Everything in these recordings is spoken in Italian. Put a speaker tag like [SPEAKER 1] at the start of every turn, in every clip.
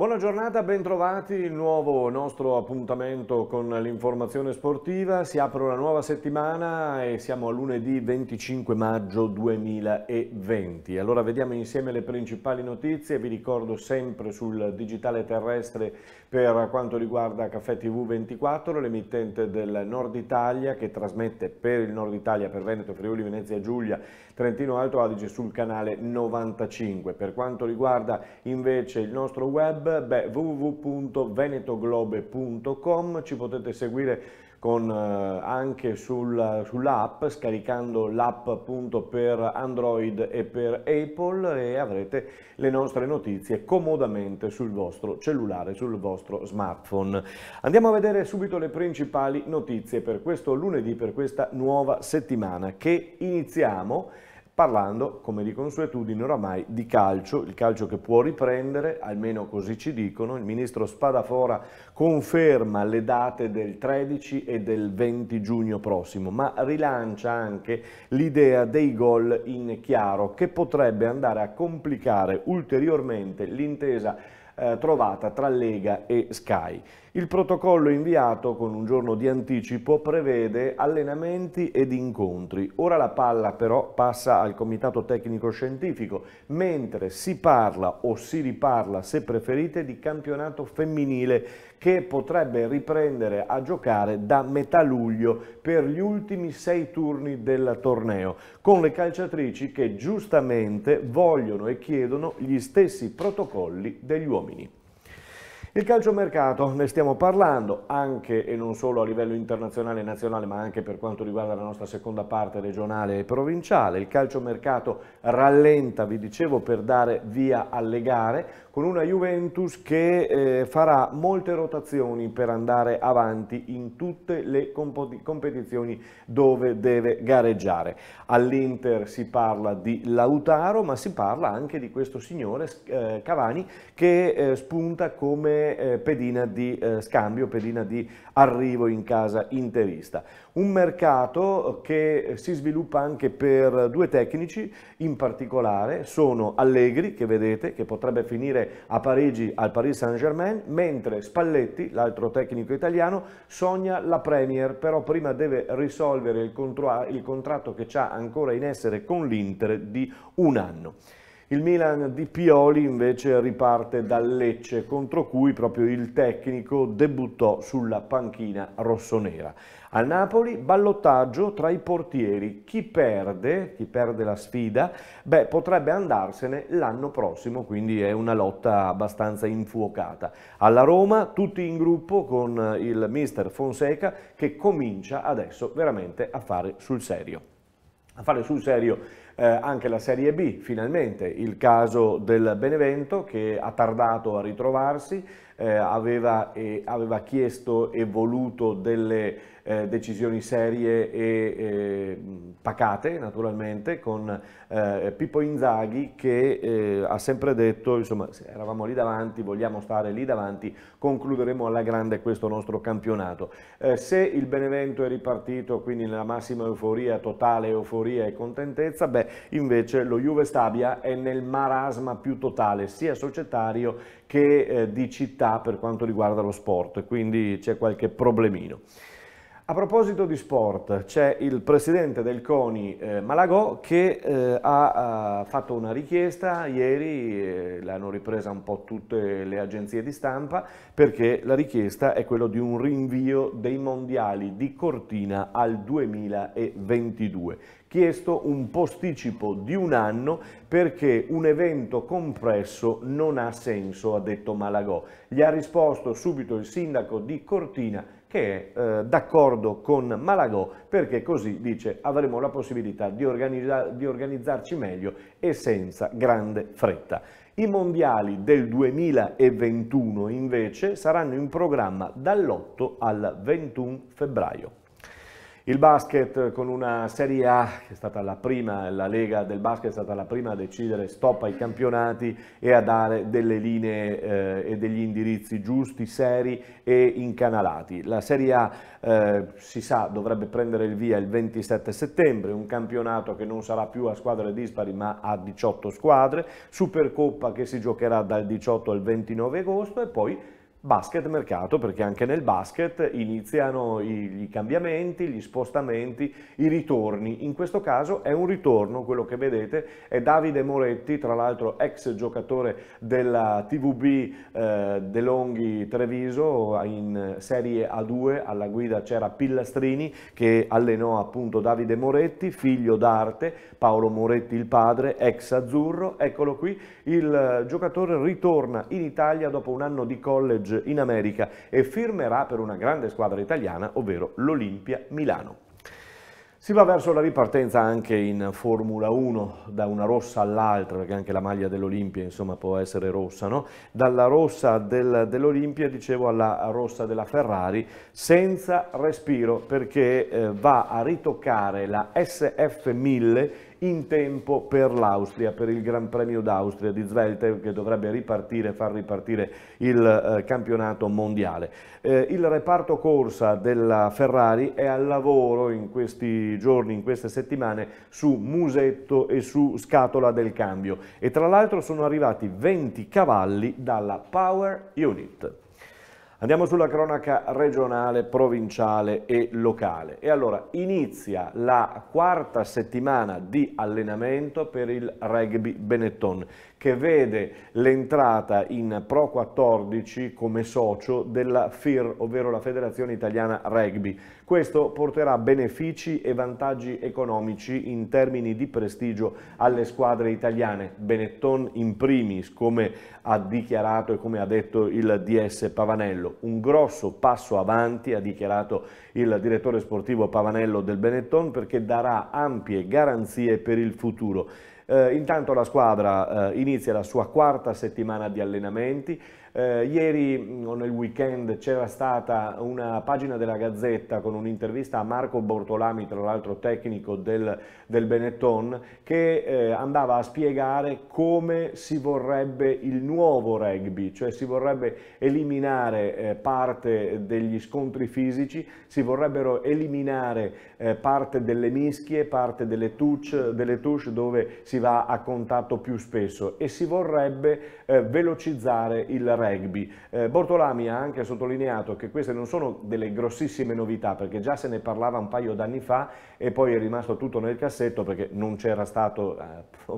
[SPEAKER 1] Buona giornata, bentrovati, il nuovo nostro appuntamento con l'informazione sportiva. Si apre una nuova settimana e siamo a lunedì 25 maggio 2020. Allora vediamo insieme le principali notizie, vi ricordo sempre sul digitale terrestre per quanto riguarda Caffè TV24, l'emittente del Nord Italia che trasmette per il Nord Italia, per Veneto, Friuli, Venezia, Giulia, Trentino Alto Adige sul canale 95. Per quanto riguarda invece il nostro web, beh, www.venetoglobe.com, ci potete seguire con, eh, anche sul, sull'app, scaricando l'app appunto per Android e per Apple e avrete le nostre notizie comodamente sul vostro cellulare, sul vostro smartphone. Andiamo a vedere subito le principali notizie per questo lunedì, per questa nuova settimana che iniziamo parlando, come di consuetudine oramai, di calcio, il calcio che può riprendere, almeno così ci dicono, il ministro Spadafora conferma le date del 13 e del 20 giugno prossimo, ma rilancia anche l'idea dei gol in chiaro, che potrebbe andare a complicare ulteriormente l'intesa eh, trovata tra Lega e Sky. Il protocollo inviato con un giorno di anticipo prevede allenamenti ed incontri. Ora la palla però passa al Comitato Tecnico Scientifico, mentre si parla o si riparla, se preferite, di campionato femminile che potrebbe riprendere a giocare da metà luglio per gli ultimi sei turni del torneo, con le calciatrici che giustamente vogliono e chiedono gli stessi protocolli degli uomini. Il calciomercato, ne stiamo parlando anche e non solo a livello internazionale e nazionale, ma anche per quanto riguarda la nostra seconda parte regionale e provinciale. Il calciomercato rallenta, vi dicevo, per dare via alle gare con una Juventus che eh, farà molte rotazioni per andare avanti in tutte le competizioni dove deve gareggiare. All'Inter si parla di Lautaro, ma si parla anche di questo signore eh, Cavani che eh, spunta come eh, pedina di eh, scambio, pedina di arrivo in casa interista. Un mercato che si sviluppa anche per due tecnici, in particolare sono Allegri, che vedete, che potrebbe finire a Parigi al Paris Saint-Germain, mentre Spalletti, l'altro tecnico italiano, sogna la Premier, però prima deve risolvere il, il contratto che ha ancora in essere con l'Inter di un anno. Il Milan di Pioli invece riparte dal Lecce contro cui proprio il tecnico debuttò sulla panchina rossonera. A Napoli ballottaggio tra i portieri. Chi perde, chi perde la sfida, beh, potrebbe andarsene l'anno prossimo, quindi è una lotta abbastanza infuocata. Alla Roma tutti in gruppo con il mister Fonseca che comincia adesso veramente a fare sul serio a fare sul serio eh, anche la Serie B, finalmente, il caso del Benevento che ha tardato a ritrovarsi, eh, aveva, eh, aveva, chiesto e voluto delle eh, decisioni serie e pacate naturalmente con eh, Pippo Inzaghi che eh, ha sempre detto insomma eravamo lì davanti, vogliamo stare lì davanti, concluderemo alla grande questo nostro campionato. se il Benevento è ripartito quindi nella massima euforia, totale euforia e contentezza, beh invece lo Juve Stabia è nel marasma più totale sia societario che di città per quanto riguarda lo sport, quindi c'è qualche problemino. A proposito di sport, c'è il presidente del CONI eh, Malagò che eh, ha, ha, eh, fatto una richiesta ieri, eh, l'hanno ripresa un po' tutte le agenzie di stampa, perché la richiesta è quella di un rinvio dei mondiali di Cortina al 2022. Chiesto un posticipo di un anno perché un evento compresso non ha senso, ha detto Malagò. Gli ha risposto subito il sindaco di Cortina che è eh, d'accordo con Malagò perché così dice avremo la possibilità di, organizza di organizzarci meglio e senza grande fretta. I mondiali del 2021 invece saranno in programma dall'8 al 21 febbraio. Il basket con una Serie A, che è stata la prima, la Lega del basket è stata la prima a decidere stop ai campionati e a dare delle linee eh, e degli indirizzi giusti, seri e incanalati. La Serie A, eh, si sa, dovrebbe prendere il via il 27 settembre, un campionato che non sarà più a squadre dispari ma a 18 squadre, Supercoppa che si giocherà dal 18 al 29 agosto e poi Basket mercato perché anche nel basket iniziano i, i, cambiamenti, gli spostamenti, i ritorni. In questo caso è un ritorno, quello che vedete è Davide Moretti, tra l'altro ex giocatore della TVB eh, Longhi Treviso in Serie A2, alla guida c'era Pillastrini che allenò appunto Davide Moretti, figlio d'arte, Paolo Moretti il padre, ex azzurro, eccolo qui, il giocatore ritorna in Italia dopo un anno di college college in America e firmerà per una grande squadra italiana, ovvero l'Olimpia Milano. Si va verso la ripartenza anche in Formula 1, da una rossa all'altra, perché anche la maglia dell'Olimpia insomma, può essere rossa, no? dalla rossa del, dell'Olimpia, dicevo, alla rossa della Ferrari, senza respiro, perché eh, va a ritoccare la SF1000 in tempo per l'Austria, per il Gran Premio d'Austria di Zvelte che dovrebbe ripartire, far ripartire il eh, campionato mondiale. Eh, il reparto corsa della Ferrari è al lavoro in questi giorni, in queste settimane, su musetto e su scatola del cambio e tra l'altro sono arrivati 20 cavalli dalla Power Unit. Andiamo sulla cronaca regionale, provinciale e locale. E allora inizia la quarta settimana di allenamento per il rugby Benetton che vede l'entrata in Pro 14 come socio della FIR, ovvero la Federazione Italiana Rugby. Questo porterà benefici e vantaggi economici in termini di prestigio alle squadre italiane, Benetton in primis, come ha dichiarato e come ha detto il DS Pavanello. Un grosso passo avanti, ha dichiarato il direttore sportivo Pavanello del Benetton, perché darà ampie garanzie per il futuro. Eh, intanto la squadra eh, inizia la sua quarta settimana di allenamenti eh, ieri mm, o nel weekend c'era stata una pagina della Gazzetta con un'intervista a Marco Bortolami, tra l'altro tecnico del, del, Benetton, che eh, andava a spiegare come si vorrebbe il nuovo rugby, cioè si vorrebbe eliminare eh, parte degli scontri fisici, si vorrebbero eliminare eh, parte delle mischie, parte delle touche, delle touche, dove si va a contatto più spesso e si vorrebbe eh, velocizzare il rugby. Eh, Bortolami ha anche sottolineato che queste non sono delle grossissime novità perché già se ne parlava un paio d'anni fa e poi è rimasto tutto nel cassetto perché non c'era stato, eh,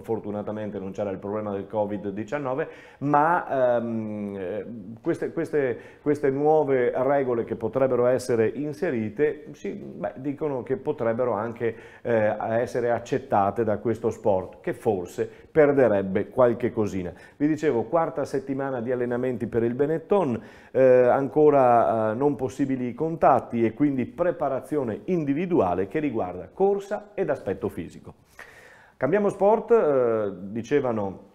[SPEAKER 1] fortunatamente non c'era il problema del Covid-19, ma ehm, eh, queste, queste, queste, nuove regole che potrebbero essere inserite sì, beh, dicono che potrebbero anche eh, essere accettate da questo sport che forse perderebbe qualche cosina. Vi dicevo, quarta settimana di allenamento appuntamenti per il Benetton, eh, ancora eh, non possibili contatti e quindi preparazione individuale che riguarda corsa ed aspetto fisico. Cambiamo sport, eh, dicevano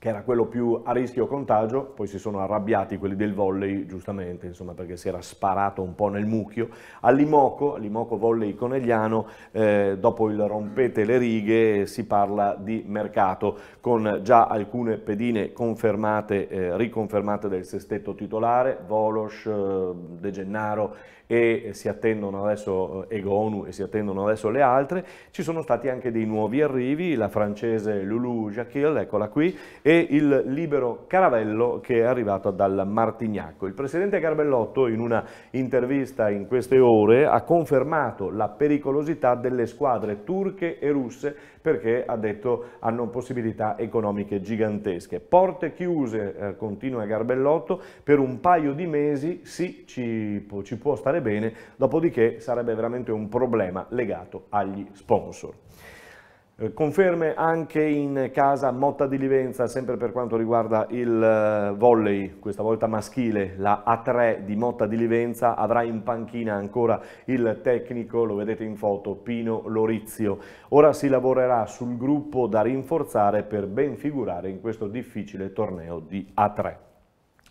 [SPEAKER 1] che era quello più a rischio contagio, poi si sono arrabbiati quelli del volley, giustamente, insomma, perché si era sparato un po' nel mucchio. All'Imoco, all'Imoco volley conegliano, eh, dopo il rompete le righe si parla di mercato, con già alcune pedine confermate, eh, riconfermate del sestetto titolare, Volos, eh, De Gennaro e si attendono adesso eh, Egonu e si attendono adesso le altre, ci sono stati anche dei nuovi arrivi, la francese Lulu Jacquil, eccola qui, e il libero Caravello che è arrivato dal Martignacco. Il presidente Garbellotto in una intervista in queste ore ha confermato la pericolosità delle squadre turche e russe perché ha detto hanno possibilità economiche gigantesche. Porte chiuse, eh, continua Garbellotto, per un paio di mesi sì, ci, ci può stare funzionare bene, dopodiché sarebbe veramente un problema legato agli sponsor. Eh, conferme anche in casa Motta di Livenza, sempre per quanto riguarda il eh, volley, questa volta maschile, la A3 di Motta di Livenza, avrà in panchina ancora il tecnico, lo vedete in foto, Pino Lorizio. Ora si lavorerà sul gruppo da rinforzare per ben figurare in questo difficile torneo di A3.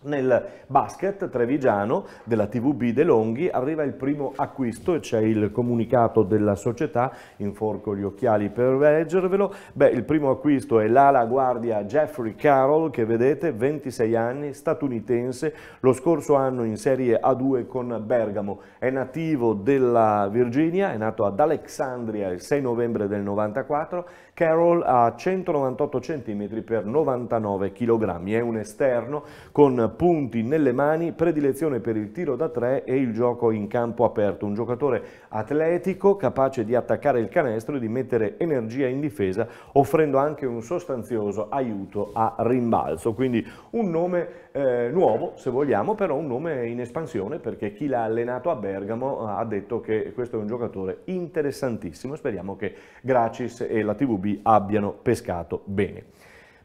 [SPEAKER 1] Nel basket trevigiano della TVB De Longhi arriva il primo acquisto e c'è il comunicato della società, inforco gli occhiali per leggervelo. Beh, il primo acquisto è l'ala guardia Jeffrey Carroll che vedete, 26 anni, statunitense, lo scorso anno in Serie A2 con Bergamo. È nativo della Virginia, è nato ad Alexandria il 6 novembre del 94. Carroll ha 198 cm per 99 kg, è un esterno con punti nelle mani, predilezione per il tiro da tre e il gioco in campo aperto. Un giocatore atletico capace di attaccare il canestro e di mettere energia in difesa, offrendo anche un sostanzioso aiuto a rimbalzo. Quindi un nome eh, nuovo, se vogliamo, però un nome in espansione perché chi l'ha allenato a Bergamo eh, ha detto che questo è un giocatore interessantissimo. Speriamo che Gracis e la TVB abbiano pescato bene.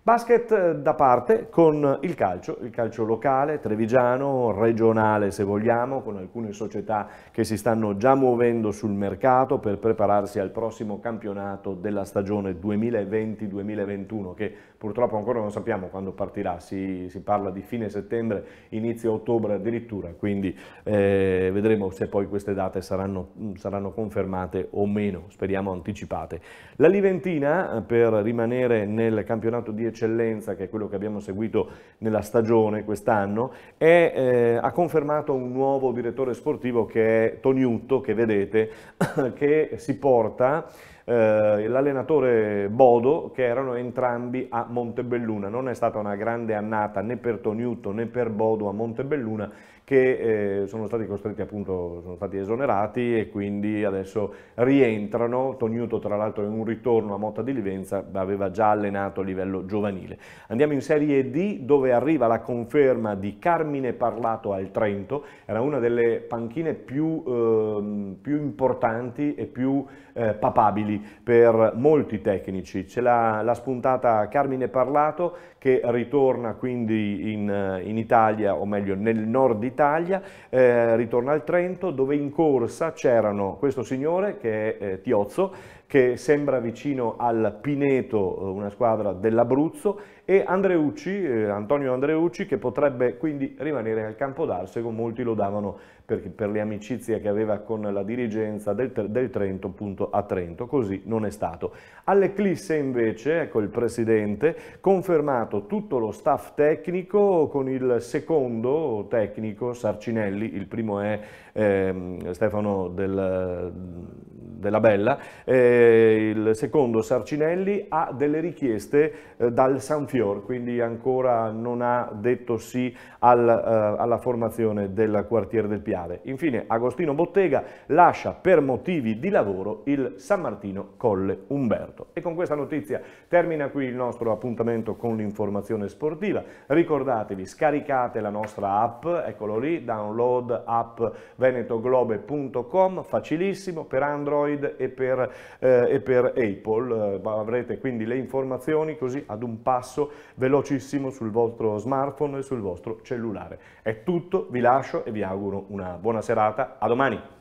[SPEAKER 1] Basket eh, da parte con il calcio, il calcio locale, trevigiano, regionale se vogliamo, con alcune società che si stanno già muovendo sul mercato per prepararsi al prossimo campionato della stagione 2020-2021 che purtroppo ancora non sappiamo quando partirà, si, si parla di fine settembre, inizio ottobre addirittura, quindi eh, vedremo se poi queste date saranno, saranno confermate o meno, speriamo anticipate. La Liventina, eh, per rimanere nel campionato di eccellenza, che è quello che abbiamo seguito nella stagione quest'anno, e eh, ha confermato un nuovo direttore sportivo che è Toniutto, che vedete, che si porta eh, l'allenatore Bodo, che erano entrambi a Montebelluna. Non è stata una grande annata né per Toniutto né per Bodo a Montebelluna, che eh, sono stati costretti appunto, sono stati esonerati e quindi adesso rientrano. Tognuto tra l'altro in un ritorno a Motta di Livenza aveva già allenato a livello giovanile. Andiamo in Serie D dove arriva la conferma di Carmine Parlato al Trento, era una delle panchine più, eh, più importanti e più eh, papabili per molti tecnici. C'è la, spuntata Carmine Parlato che ritorna quindi in, eh, in Italia, o meglio nel nord Italia, eh, ritorna al Trento dove in corsa c'erano questo signore che è eh, Tiozzo, che sembra vicino al Pineto, eh, una squadra dell'Abruzzo, e Andreucci, eh, Antonio Andreucci che potrebbe quindi rimanere al campo d'Arsego, molti lo davano per, per, le amicizie che aveva con la dirigenza del, del, Trento appunto a Trento, così non è stato. All'Eclisse invece, ecco il presidente, confermato tutto lo staff tecnico con il secondo tecnico Sarcinelli, il primo è eh, Stefano del, della Bella, eh, il secondo Sarcinelli ha delle richieste eh, dal Sanfior, quindi ancora non ha detto sì al, eh, alla formazione del quartiere del Piave. Infine Agostino Bottega lascia per motivi di lavoro il San Martino Colle Umberto. E con questa notizia termina qui il nostro appuntamento con l'informazione sportiva. Ricordatevi, scaricate la nostra app, eccolo lì, download app venetoglobe.com, facilissimo per Android e per eh, eh, e per Apple. Eh, avrete quindi le informazioni così ad un passo velocissimo sul vostro smartphone e sul vostro cellulare. È tutto, vi lascio e vi auguro una buona serata. A domani!